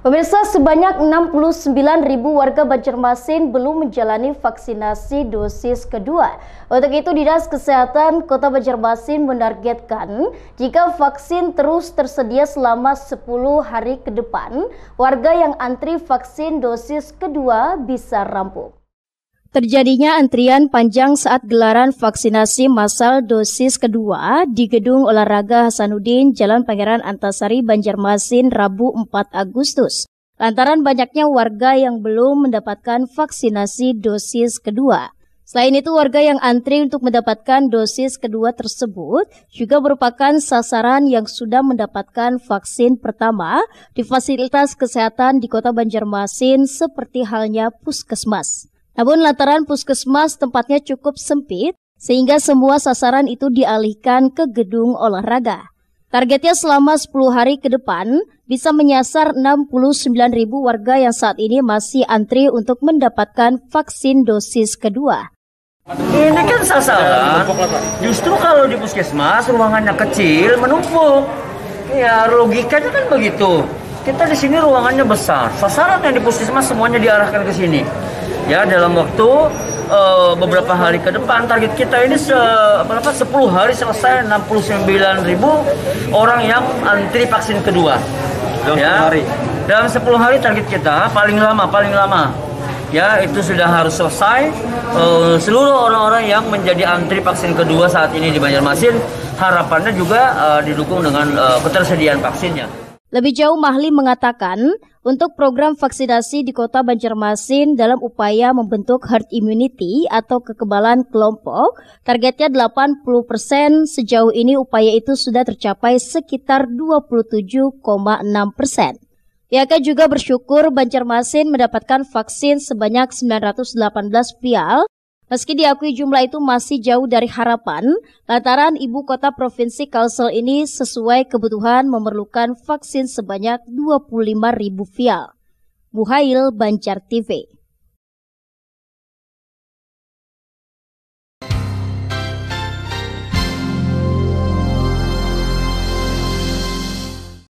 Pemirsa, sebanyak 69 ribu warga Banjarmasin belum menjalani vaksinasi dosis kedua. Untuk itu, Dinas Kesehatan Kota Banjarmasin menargetkan jika vaksin terus tersedia selama 10 hari ke depan, warga yang antri vaksin dosis kedua bisa rampung. Terjadinya antrian panjang saat gelaran vaksinasi massal dosis kedua di Gedung Olahraga Hasanuddin Jalan Pangeran Antasari Banjarmasin Rabu 4 Agustus. Lantaran banyaknya warga yang belum mendapatkan vaksinasi dosis kedua. Selain itu, warga yang antri untuk mendapatkan dosis kedua tersebut juga merupakan sasaran yang sudah mendapatkan vaksin pertama di fasilitas kesehatan di kota Banjarmasin seperti halnya puskesmas. Namun lataran puskesmas tempatnya cukup sempit, sehingga semua sasaran itu dialihkan ke gedung olahraga. Targetnya selama 10 hari ke depan bisa menyasar 69 ribu warga yang saat ini masih antri untuk mendapatkan vaksin dosis kedua. Ini kan sasaran, iya. justru kalau di puskesmas ruangannya kecil menumpuk. Ya logikanya kan begitu. Kita di sini ruangannya besar, sasaran yang di puskesmas semuanya diarahkan ke sini ya dalam waktu uh, beberapa hari ke depan target kita ini se berapa 10 hari selesai 69.000 orang yang antri vaksin kedua dalam ya. hari dalam 10 hari target kita paling lama paling lama ya itu sudah harus selesai uh, seluruh orang-orang yang menjadi antri vaksin kedua saat ini di Banjarmasin harapannya juga uh, didukung dengan uh, ketersediaan vaksinnya lebih jauh, Mahli mengatakan untuk program vaksinasi di kota Banjarmasin dalam upaya membentuk herd immunity atau kekebalan kelompok, targetnya 80 persen. Sejauh ini upaya itu sudah tercapai sekitar 27,6 persen. Yaka juga bersyukur Banjarmasin mendapatkan vaksin sebanyak 918 pial. Meski diakui jumlah itu masih jauh dari harapan, lantaran ibu kota provinsi Kalsel ini sesuai kebutuhan memerlukan vaksin sebanyak 25 ribu vial. Buhail Banjar TV